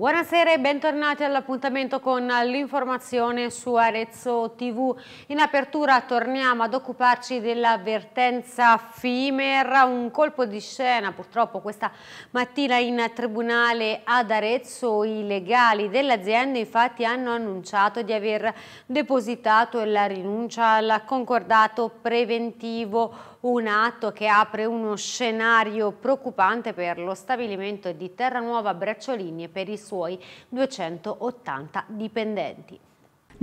Buonasera e bentornati all'appuntamento con l'informazione su Arezzo TV. In apertura torniamo ad occuparci dell'avvertenza FIMER, un colpo di scena purtroppo questa mattina in tribunale ad Arezzo. I legali dell'azienda infatti hanno annunciato di aver depositato la rinuncia al concordato preventivo un atto che apre uno scenario preoccupante per lo stabilimento di Terranuova Bracciolini e per i suoi 280 dipendenti.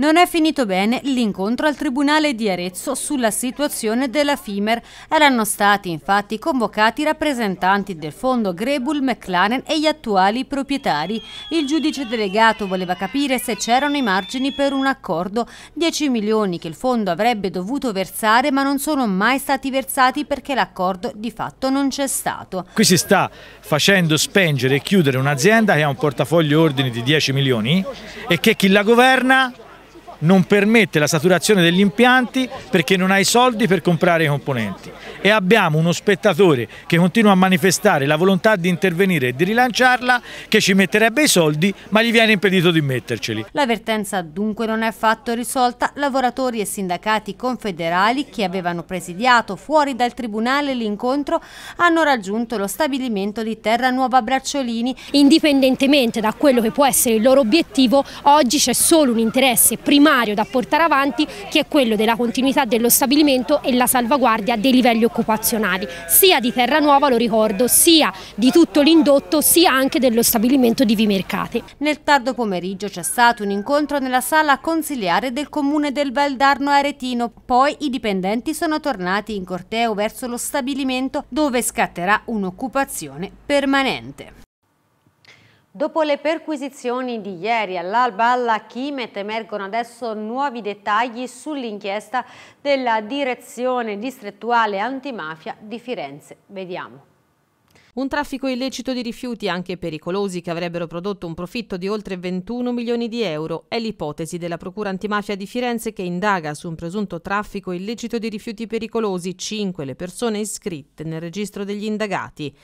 Non è finito bene l'incontro al Tribunale di Arezzo sulla situazione della FIMER. Erano stati infatti convocati i rappresentanti del fondo Grebul, McLaren e gli attuali proprietari. Il giudice delegato voleva capire se c'erano i margini per un accordo. 10 milioni che il fondo avrebbe dovuto versare ma non sono mai stati versati perché l'accordo di fatto non c'è stato. Qui si sta facendo spengere e chiudere un'azienda che ha un portafoglio ordini di 10 milioni e che chi la governa non permette la saturazione degli impianti perché non ha i soldi per comprare i componenti e abbiamo uno spettatore che continua a manifestare la volontà di intervenire e di rilanciarla che ci metterebbe i soldi ma gli viene impedito di metterceli. L'avvertenza dunque non è affatto risolta, lavoratori e sindacati confederali che avevano presidiato fuori dal Tribunale l'incontro hanno raggiunto lo stabilimento di Terra Nuova Bracciolini. Indipendentemente da quello che può essere il loro obiettivo, oggi c'è solo un interesse primario primario da portare avanti che è quello della continuità dello stabilimento e la salvaguardia dei livelli occupazionali, sia di Terranuova, lo ricordo, sia di tutto l'indotto, sia anche dello stabilimento di Vimercate. Nel tardo pomeriggio c'è stato un incontro nella sala consiliare del comune del Valdarno Aretino, poi i dipendenti sono tornati in corteo verso lo stabilimento dove scatterà un'occupazione permanente. Dopo le perquisizioni di ieri all'alba alla Chimet emergono adesso nuovi dettagli sull'inchiesta della direzione distrettuale antimafia di Firenze. Vediamo. Un traffico illecito di rifiuti anche pericolosi che avrebbero prodotto un profitto di oltre 21 milioni di euro è l'ipotesi della Procura antimafia di Firenze che indaga su un presunto traffico illecito di rifiuti pericolosi 5 le persone iscritte nel registro degli indagati.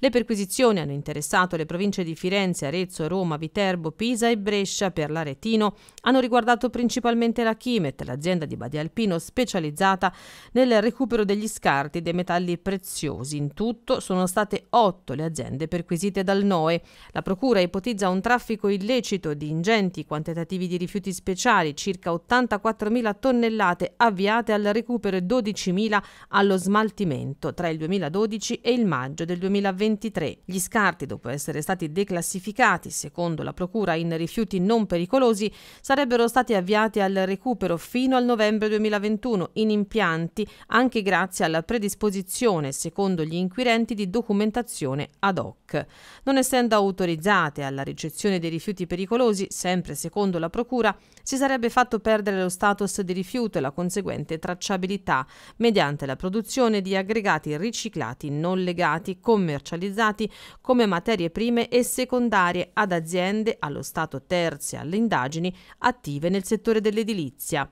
Le perquisizioni hanno interessato le province di Firenze, Arezzo, Roma, Viterbo, Pisa e Brescia per l'Aretino. Hanno riguardato principalmente la Chimet, l'azienda di Badia Alpino specializzata nel recupero degli scarti dei metalli preziosi. In tutto sono state otto le aziende perquisite dal NOE. La Procura ipotizza un traffico illecito di ingenti quantitativi di rifiuti speciali, circa 84.000 tonnellate avviate al recupero e 12.000 allo smaltimento tra il 2012 e il maggio del 2020. 2023. Gli scarti, dopo essere stati declassificati secondo la Procura in rifiuti non pericolosi, sarebbero stati avviati al recupero fino al novembre 2021 in impianti anche grazie alla predisposizione, secondo gli inquirenti, di documentazione ad hoc. Non essendo autorizzate alla ricezione dei rifiuti pericolosi, sempre secondo la Procura, si sarebbe fatto perdere lo status di rifiuto e la conseguente tracciabilità mediante la produzione di aggregati riciclati non legati commercializzati commercializzati come materie prime e secondarie ad aziende, allo Stato terze alle indagini attive nel settore dell'edilizia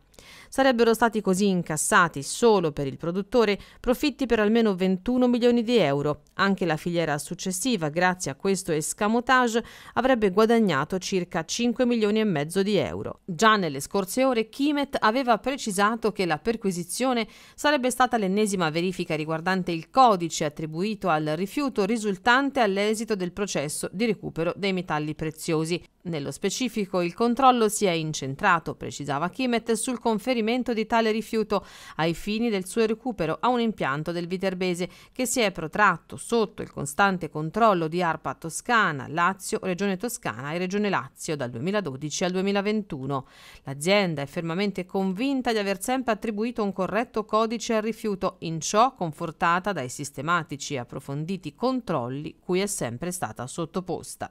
sarebbero stati così incassati solo per il produttore profitti per almeno 21 milioni di euro. Anche la filiera successiva, grazie a questo escamotage, avrebbe guadagnato circa 5 milioni e mezzo di euro. Già nelle scorse ore Kimet aveva precisato che la perquisizione sarebbe stata l'ennesima verifica riguardante il codice attribuito al rifiuto risultante all'esito del processo di recupero dei metalli preziosi. Nello specifico il controllo si è incentrato, precisava Kimet, sul conferimento trasferimento di tale rifiuto ai fini del suo recupero a un impianto del Viterbese che si è protratto sotto il costante controllo di ARPA Toscana, Lazio, Regione Toscana e Regione Lazio dal 2012 al 2021. L'azienda è fermamente convinta di aver sempre attribuito un corretto codice al rifiuto, in ciò confortata dai sistematici e approfonditi controlli cui è sempre stata sottoposta.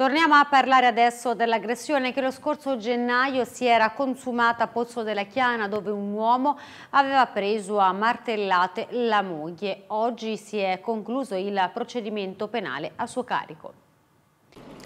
Torniamo a parlare adesso dell'aggressione che lo scorso gennaio si era consumata a Pozzo della Chiana dove un uomo aveva preso a martellate la moglie. Oggi si è concluso il procedimento penale a suo carico.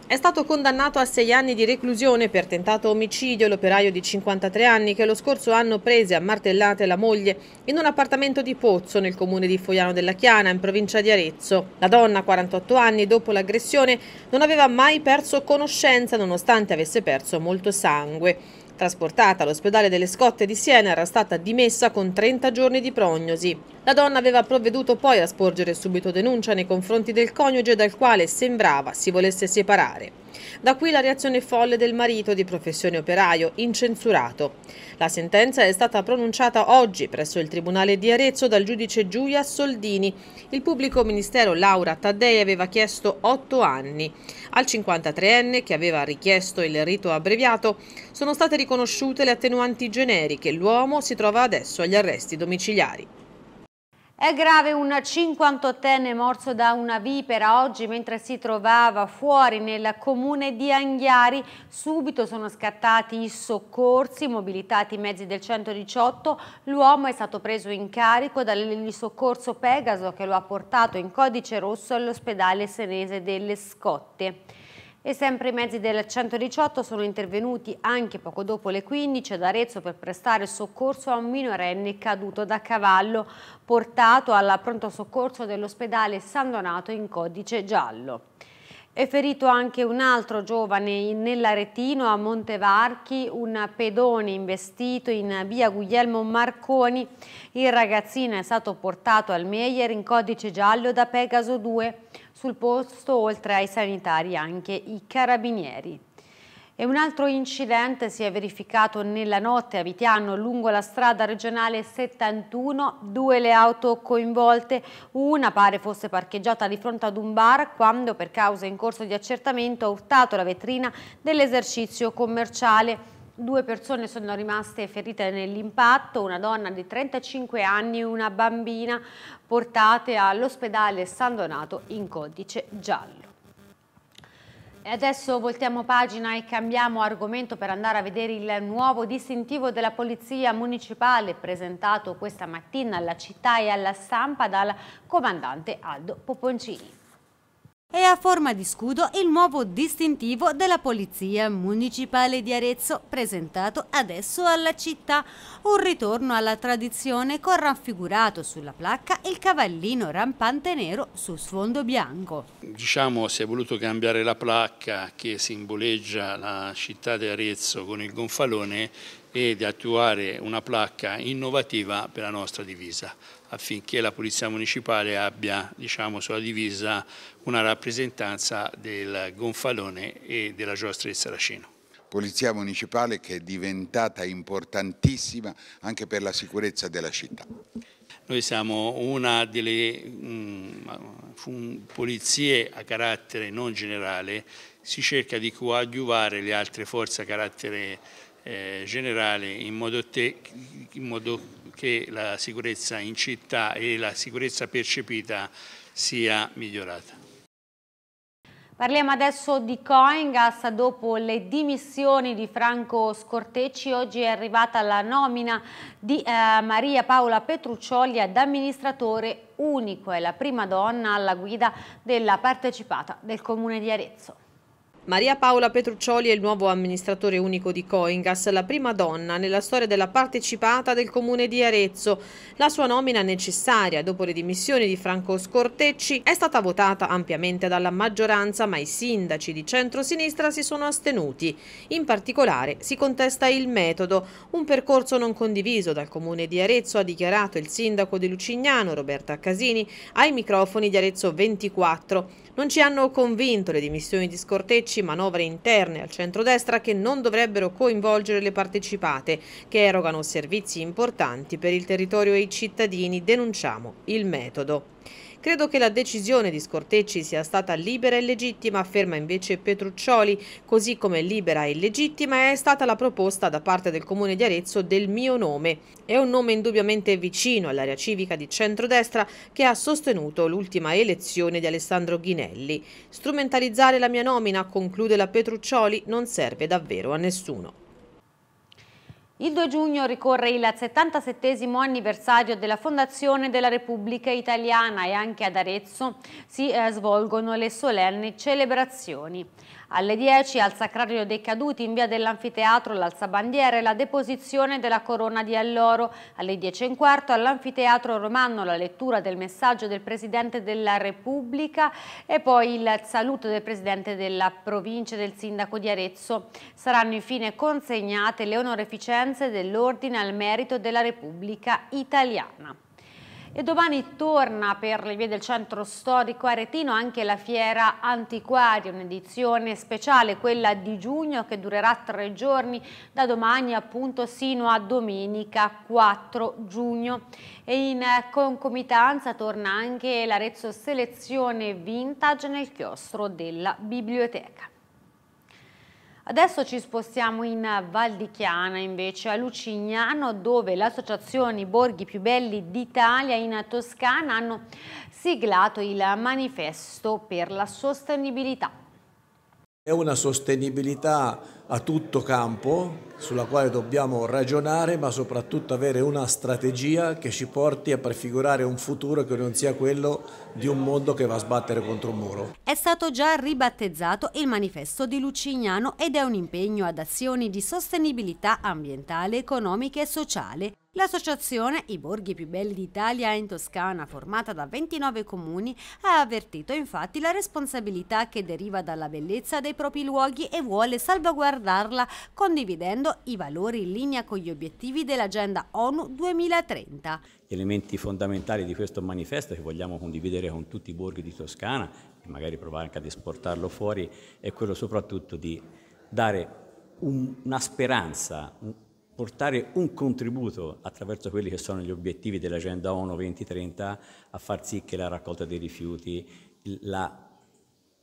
È stato condannato a sei anni di reclusione per tentato omicidio l'operaio di 53 anni che lo scorso anno prese a martellate la moglie in un appartamento di Pozzo nel comune di Foiano della Chiana in provincia di Arezzo. La donna, 48 anni, dopo l'aggressione non aveva mai perso conoscenza nonostante avesse perso molto sangue. Trasportata all'ospedale delle Scotte di Siena era stata dimessa con 30 giorni di prognosi. La donna aveva provveduto poi a sporgere subito denuncia nei confronti del coniuge dal quale sembrava si volesse separare. Da qui la reazione folle del marito di professione operaio, incensurato. La sentenza è stata pronunciata oggi presso il Tribunale di Arezzo dal giudice Giulia Soldini. Il pubblico ministero Laura Taddei aveva chiesto otto anni. Al 53enne, che aveva richiesto il rito abbreviato, sono state riconosciute le attenuanti generiche. L'uomo si trova adesso agli arresti domiciliari. È grave un 58enne morso da una vipera oggi mentre si trovava fuori nel comune di Anghiari. Subito sono scattati i soccorsi, mobilitati i mezzi del 118. L'uomo è stato preso in carico dall'elisoccorso Pegaso che lo ha portato in codice rosso all'ospedale senese delle Scotte. E sempre i mezzi del 118 sono intervenuti anche poco dopo le 15 ad Arezzo per prestare soccorso a un minorenne caduto da cavallo, portato al pronto soccorso dell'ospedale San Donato in codice giallo. È ferito anche un altro giovane nell'Aretino a Montevarchi, un pedone investito in via Guglielmo Marconi. Il ragazzino è stato portato al Meyer in codice giallo da Pegaso 2. Sul posto, oltre ai sanitari, anche i carabinieri. E un altro incidente si è verificato nella notte a Vitiano lungo la strada regionale 71, due le auto coinvolte, una pare fosse parcheggiata di fronte ad un bar quando per causa in corso di accertamento ha urtato la vetrina dell'esercizio commerciale. Due persone sono rimaste ferite nell'impatto, una donna di 35 anni e una bambina portate all'ospedale San Donato in codice giallo. E adesso voltiamo pagina e cambiamo argomento per andare a vedere il nuovo distintivo della Polizia Municipale presentato questa mattina alla città e alla stampa dal comandante Aldo Poponcini è a forma di scudo il nuovo distintivo della Polizia Municipale di Arezzo presentato adesso alla città, un ritorno alla tradizione con raffigurato sulla placca il cavallino rampante nero su sfondo bianco. Diciamo si è voluto cambiare la placca che simboleggia la città di Arezzo con il gonfalone ed attuare una placca innovativa per la nostra divisa affinché la Polizia Municipale abbia diciamo, sulla divisa una rappresentanza del gonfalone e della giostra del Saracino. Polizia Municipale che è diventata importantissima anche per la sicurezza della città. Noi siamo una delle mh, mm, polizie a carattere non generale, si cerca di coadiuvare le altre forze a carattere generale eh, generale in modo, te, in modo, che la sicurezza in città e la sicurezza percepita sia migliorata. Parliamo adesso di Coingas, dopo le dimissioni di Franco Scortecci oggi è arrivata la nomina di eh, Maria Paola Petruccioli ad amministratore unico, è la prima donna alla guida della partecipata del comune di Arezzo. Maria Paola Petruccioli è il nuovo amministratore unico di Coingas, la prima donna nella storia della partecipata del comune di Arezzo. La sua nomina necessaria dopo le dimissioni di Franco Scortecci è stata votata ampiamente dalla maggioranza, ma i sindaci di centrosinistra si sono astenuti. In particolare si contesta il metodo, un percorso non condiviso dal comune di Arezzo, ha dichiarato il sindaco di Lucignano, Roberta Casini, ai microfoni di Arezzo 24. Non ci hanno convinto le dimissioni di Scortecci 10 manovre interne al centrodestra che non dovrebbero coinvolgere le partecipate, che erogano servizi importanti per il territorio e i cittadini, denunciamo il metodo. Credo che la decisione di Scortecci sia stata libera e legittima, afferma invece Petruccioli, così come libera e legittima è stata la proposta da parte del Comune di Arezzo del mio nome. È un nome indubbiamente vicino all'area civica di centrodestra che ha sostenuto l'ultima elezione di Alessandro Ghinelli. Strumentalizzare la mia nomina, conclude la Petruccioli, non serve davvero a nessuno. Il 2 giugno ricorre il 77 anniversario della Fondazione della Repubblica Italiana e anche ad Arezzo si eh, svolgono le solenni celebrazioni. Alle 10 al Sacrario dei Caduti in via dell'Anfiteatro l'alzabandiera e la deposizione della corona di Alloro. Alle 10 e un quarto all'Anfiteatro Romano la lettura del messaggio del Presidente della Repubblica e poi il saluto del Presidente della Provincia e del Sindaco di Arezzo. Saranno infine consegnate le onoreficenze dell'Ordine al Merito della Repubblica Italiana. E domani torna per le vie del centro storico aretino anche la fiera antiquaria, un'edizione speciale, quella di giugno che durerà tre giorni da domani appunto sino a domenica 4 giugno. E in concomitanza torna anche l'Arezzo Selezione Vintage nel chiostro della biblioteca. Adesso ci spostiamo in Val di Chiana, invece a Lucignano, dove l'associazione associazioni Borghi più belli d'Italia in Toscana hanno siglato il manifesto per la sostenibilità. È una sostenibilità a tutto campo sulla quale dobbiamo ragionare ma soprattutto avere una strategia che ci porti a prefigurare un futuro che non sia quello di un mondo che va a sbattere contro un muro. È stato già ribattezzato il manifesto di Lucignano ed è un impegno ad azioni di sostenibilità ambientale, economica e sociale L'associazione I Borghi più belli d'Italia in Toscana, formata da 29 comuni, ha avvertito infatti la responsabilità che deriva dalla bellezza dei propri luoghi e vuole salvaguardare guardarla condividendo i valori in linea con gli obiettivi dell'Agenda ONU 2030. Gli elementi fondamentali di questo manifesto che vogliamo condividere con tutti i borghi di Toscana e magari provare anche ad esportarlo fuori è quello soprattutto di dare un, una speranza, un, portare un contributo attraverso quelli che sono gli obiettivi dell'Agenda ONU 2030 a far sì che la raccolta dei rifiuti, la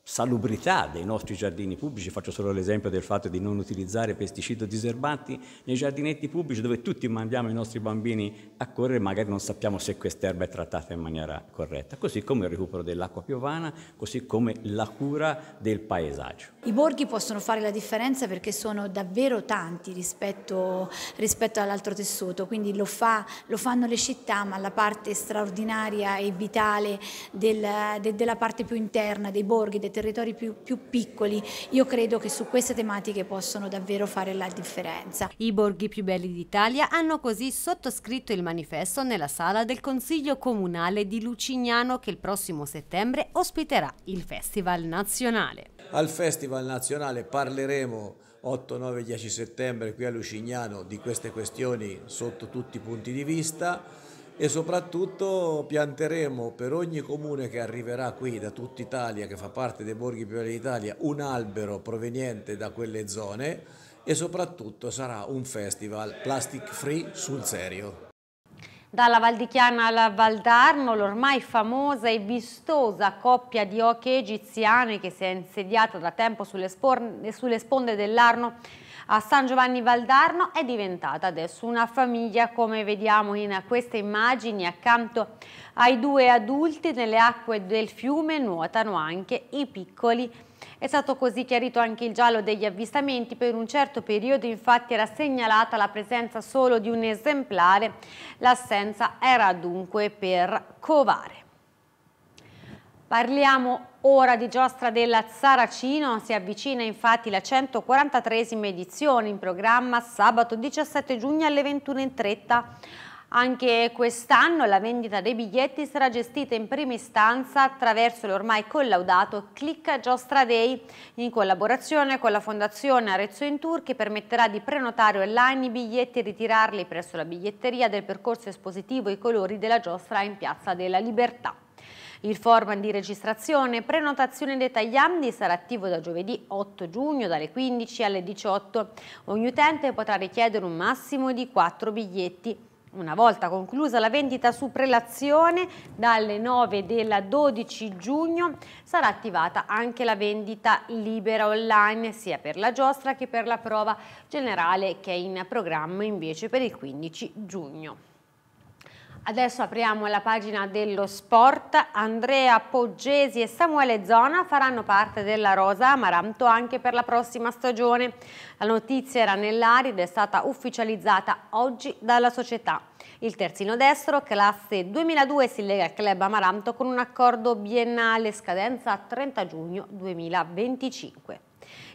salubrità dei nostri giardini pubblici, faccio solo l'esempio del fatto di non utilizzare pesticidi diserbanti nei giardinetti pubblici dove tutti mandiamo i nostri bambini a correre e magari non sappiamo se quest'erba è trattata in maniera corretta, così come il recupero dell'acqua piovana, così come la cura del paesaggio. I borghi possono fare la differenza perché sono davvero tanti rispetto, rispetto all'altro tessuto, quindi lo, fa, lo, fanno le città ma la parte straordinaria e vitale del, de, della parte più interna dei borghi, dei nei territori più, più piccoli, io credo che su queste tematiche possono davvero fare la differenza. I borghi più belli d'Italia hanno così sottoscritto il manifesto nella sala del Consiglio Comunale di Lucignano che il prossimo settembre ospiterà il Festival Nazionale. Al Festival Nazionale parleremo 8, 9, 10 settembre qui a Lucignano di queste questioni sotto tutti i punti di vista e soprattutto pianteremo per ogni comune che arriverà qui da tutta Italia, che fa parte dei borghi più d'Italia, un albero proveniente da quelle zone e soprattutto sarà un festival plastic free sul serio. Dalla Val di Chiana alla Val d'Arno, l'ormai famosa e vistosa coppia di oche egiziani che si è insediata da tempo sulle, sulle sponde dell'Arno a San Giovanni Valdarno è diventata adesso una famiglia come vediamo in queste immagini accanto ai due adulti nelle acque del fiume nuotano anche i piccoli è stato così chiarito anche il giallo degli avvistamenti, per un certo periodo infatti era segnalata la presenza solo di un esemplare, l'assenza era dunque per covare. Parliamo ora di giostra della Saracino, si avvicina infatti la 143esima edizione in programma sabato 17 giugno alle 21.30. Anche quest'anno la vendita dei biglietti sarà gestita in prima istanza attraverso l'ormai collaudato Clicca Giostra Day in collaborazione con la Fondazione Arezzo in Tour che permetterà di prenotare online i biglietti e ritirarli presso la biglietteria del percorso espositivo I colori della giostra in Piazza della Libertà. Il format di registrazione e prenotazione dei tagliandi sarà attivo da giovedì 8 giugno dalle 15 alle 18. Ogni utente potrà richiedere un massimo di 4 biglietti. Una volta conclusa la vendita su prelazione, dalle 9 del 12 giugno sarà attivata anche la vendita libera online, sia per la giostra che per la prova generale che è in programma invece per il 15 giugno. Adesso apriamo la pagina dello sport. Andrea Poggesi e Samuele Zona faranno parte della rosa Amaranto anche per la prossima stagione. La notizia era nell'aria ed è stata ufficializzata oggi dalla società. Il terzino destro, classe 2002, si lega al club Amaranto con un accordo biennale scadenza 30 giugno 2025.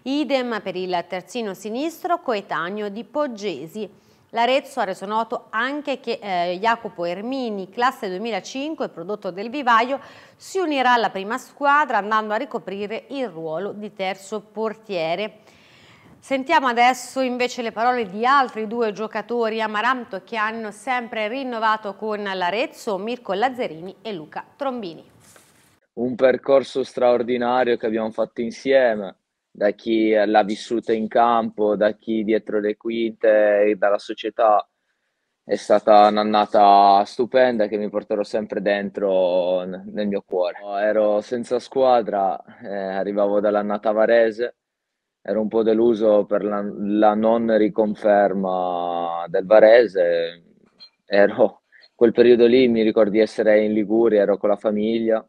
Idem per il terzino sinistro coetaneo di Poggesi. L'Arezzo ha reso noto anche che eh, Jacopo Ermini, classe 2005, prodotto del Vivaio, si unirà alla prima squadra andando a ricoprire il ruolo di terzo portiere. Sentiamo adesso invece le parole di altri due giocatori Amaranto che hanno sempre rinnovato con l'Arezzo, Mirko Lazzerini e Luca Trombini. Un percorso straordinario che abbiamo fatto insieme, da chi l'ha vissuta in campo, da chi dietro le quinte e dalla società. È stata un'annata stupenda che mi porterò sempre dentro nel mio cuore. Ero senza squadra, eh, arrivavo dall'annata varese, ero un po' deluso per la, la non riconferma del varese. Ero, quel periodo lì mi ricordo di essere in Liguria, ero con la famiglia,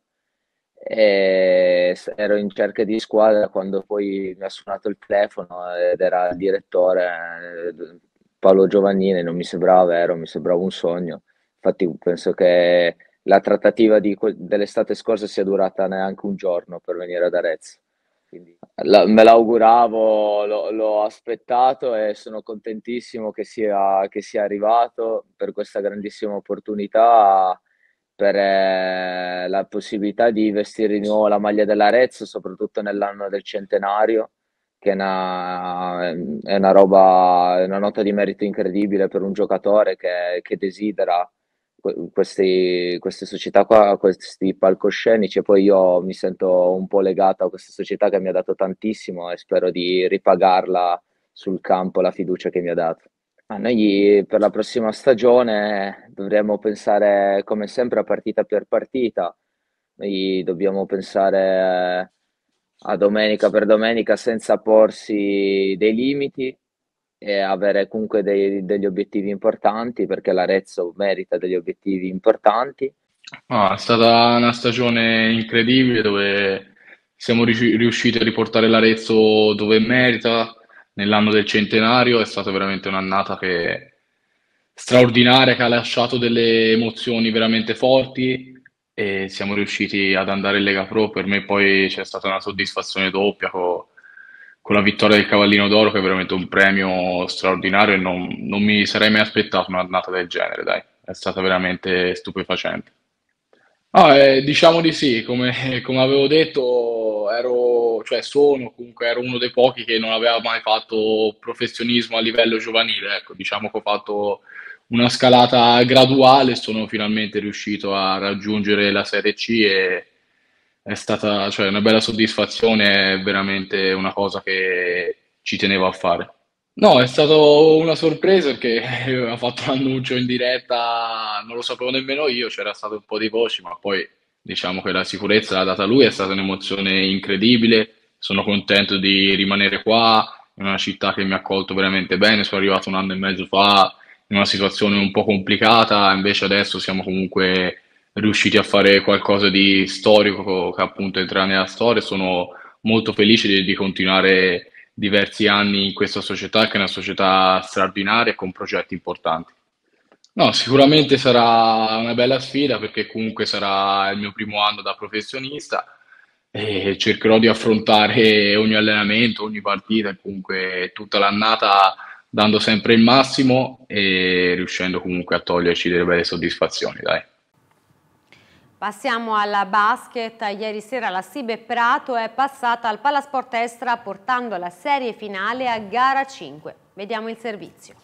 e eh, ero in cerca di squadra quando poi mi ha suonato il telefono ed era il direttore eh, Paolo Giovannini, non mi sembrava vero, mi sembrava un sogno. Infatti penso che la trattativa que- dell'estate scorsa sia durata neanche un giorno per venire ad Arezzo. La, me l'auguravo, lo, l'ho aspettato e sono contentissimo che sia, che sia, arrivato per questa grandissima opportunità per eh, la possibilità di vestire di nuovo la maglia dell'Arezzo, soprattutto nell'anno del centenario, che è una, è una, roba, una nota di merito incredibile per un giocatore che, che desidera questi, queste società qua, questi palcoscenici e poi io mi sento un po' legato a questa società che mi ha dato tantissimo e spero di ripagarla sul campo la fiducia che mi ha dato. Ma noi per la prossima stagione dovremo pensare come sempre a partita per partita. Noi dobbiamo pensare a domenica per domenica senza porsi dei limiti e avere comunque dei, degli obiettivi importanti perché l'Arezzo merita degli obiettivi importanti. Ah, è stata una stagione incredibile dove siamo riusciti a riportare l'Arezzo dove merita, nell'anno del centenario è stata veramente un'annata che straordinaria che ha lasciato delle emozioni veramente forti e siamo riusciti ad andare in Lega Pro. Per me poi c'è stata una soddisfazione doppia con, con la vittoria del Cavallino d'Oro che è veramente un premio straordinario e non, non mi sarei mai aspettato un'annata del genere, dai. È stata veramente stupefacente. Ah, eh, diciamo di sì, come, come avevo detto ero, cioè sono comunque ero uno dei pochi che non aveva mai fatto professionismo a livello giovanile. Ecco, diciamo che ho fatto una scalata graduale, sono finalmente riuscito a raggiungere la Serie C e è stata cioè, una bella soddisfazione, è veramente una cosa che ci tenevo a fare. No, è stata una sorpresa perché aveva fatto l'annuncio in diretta, non lo sapevo nemmeno io, c'era stato un po' di voci, ma poi diciamo che la sicurezza l'ha data lui, è stata un'emozione incredibile, sono contento di rimanere qua, in una città che mi ha accolto veramente bene, sono arrivato un anno e mezzo fa in una situazione un po' complicata, invece adesso siamo comunque riusciti a fare qualcosa di storico che appunto entra nella storia, sono molto felice di, di continuare diversi anni in questa società che è una società straordinaria e con progetti importanti. No, sicuramente sarà una bella sfida perché comunque sarà il mio primo anno da professionista e cercherò di affrontare ogni allenamento, ogni partita comunque tutta l'annata dando sempre il massimo e riuscendo comunque a toglierci delle belle soddisfazioni, dai. Passiamo alla basket. Ieri sera la Sibe Prato è passata al Palasport Estra portando la serie finale a gara 5. Vediamo il servizio.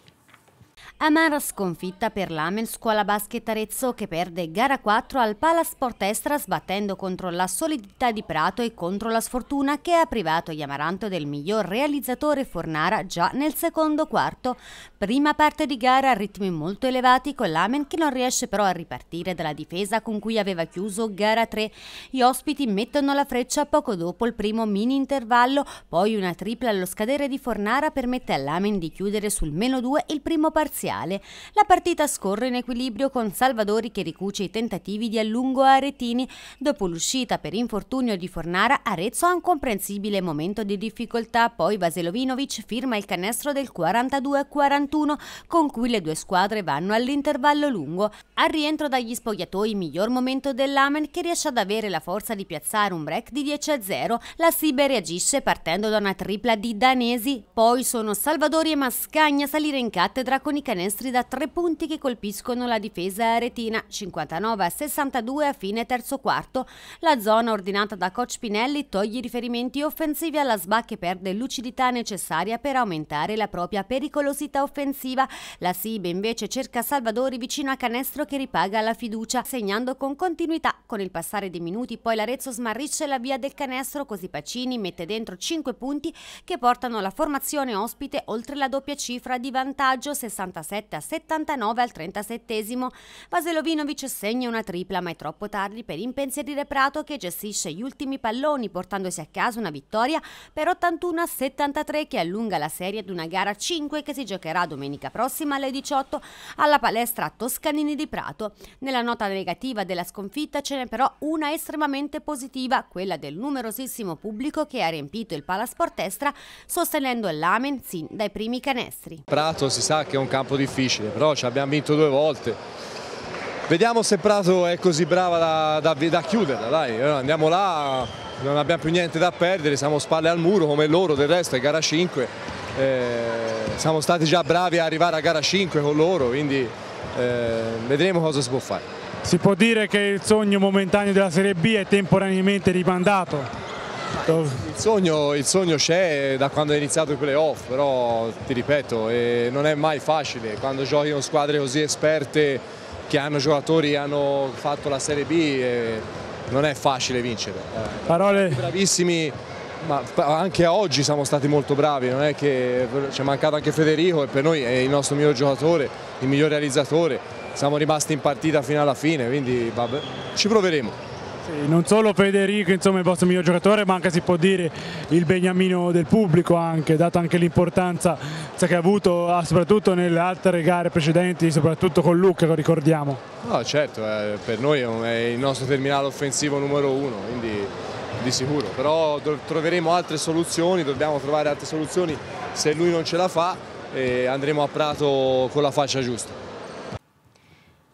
Amara sconfitta per l'Amel Scuola Basket Arezzo che perde gara 4 al Palasport Estra sbattendo contro la solidità di Prato e contro la sfortuna che ha privato gli Amaranto del miglior realizzatore Fornara già nel secondo quarto. Prima parte di gara a ritmi molto elevati con l'Amen che non riesce però a ripartire dalla difesa con cui aveva chiuso gara 3. Gli ospiti mettono la freccia poco dopo il primo mini intervallo, poi una tripla allo scadere di Fornara permette all'Amen di chiudere sul meno 2 il primo parziale mondiale. La partita scorre in equilibrio con Salvadori che ricuce i tentativi di allungo a Aretini dopo l'uscita per infortunio di Fornara Arezzo ha un comprensibile momento di difficoltà, poi Vaselovinovic firma il canestro del 42-41 con cui le due squadre vanno all'intervallo lungo. Al rientro dagli spogliatoi miglior momento dell'Amen che riesce ad avere la forza di piazzare un break di 10-0, la Sibe reagisce partendo da una tripla di danesi, poi sono Salvadori e Mascagna a salire in cattedra con i canestri canestri da tre punti che colpiscono la difesa aretina 59 a 62 a fine terzo quarto. La zona ordinata da coach Pinelli toglie i riferimenti offensivi alla SBA che perde lucidità necessaria per aumentare la propria pericolosità offensiva. La SIBE invece cerca Salvadori vicino a canestro che ripaga la fiducia, segnando con continuità. Con il passare dei minuti poi l'Arezzo smarrisce la via del canestro così Pacini mette dentro 5 punti che portano la formazione ospite oltre la doppia cifra di vantaggio 67 77 a 79 al 37 Vaselovinovic segna una tripla ma è troppo tardi per impensierire Prato che gestisce gli ultimi palloni portandosi a casa una vittoria per 81 a 73 che allunga la serie ad una gara 5 che si giocherà domenica prossima alle 18 alla palestra Toscanini di Prato. Nella nota negativa della sconfitta ce n'è però una estremamente positiva, quella del numerosissimo pubblico che ha riempito il Palasport Estra sostenendo l'amen sin dai primi canestri. Prato si sa che è un campo po' difficile, però ci abbiamo vinto due volte. Vediamo se Prato è così brava da, da, da chiuderla, dai, andiamo là, non abbiamo più niente da perdere, siamo spalle al muro come loro, del resto è gara 5, eh, siamo stati già bravi a arrivare a gara 5 con loro, quindi eh, vedremo cosa si può fare. Si può dire che il sogno momentaneo della Serie B è temporaneamente rimandato? Il sogno, il sogno c'è da quando è iniziato i playoff, però ti ripeto, eh, non è mai facile. Quando giochi con squadre così esperte che hanno giocatori che hanno fatto la Serie B, eh, non è facile vincere. Parole. Bravissimi, ma anche oggi siamo stati molto bravi, non è che ci è mancato anche Federico e per noi è il nostro miglior giocatore, il miglior realizzatore. Siamo rimasti in partita fino alla fine, quindi vabbè, ci proveremo. Sì, non solo Federico, insomma, il vostro miglior giocatore, ma anche si può dire il beniamino del pubblico, anche, dato anche l'importanza che ha avuto ah, soprattutto nelle altre gare precedenti, soprattutto con Luca, lo ricordiamo. No, certo, eh, per noi è il nostro terminale offensivo numero uno, quindi di sicuro, però troveremo altre soluzioni, dobbiamo trovare altre soluzioni, se lui non ce la fa eh, andremo a Prato con la faccia giusta.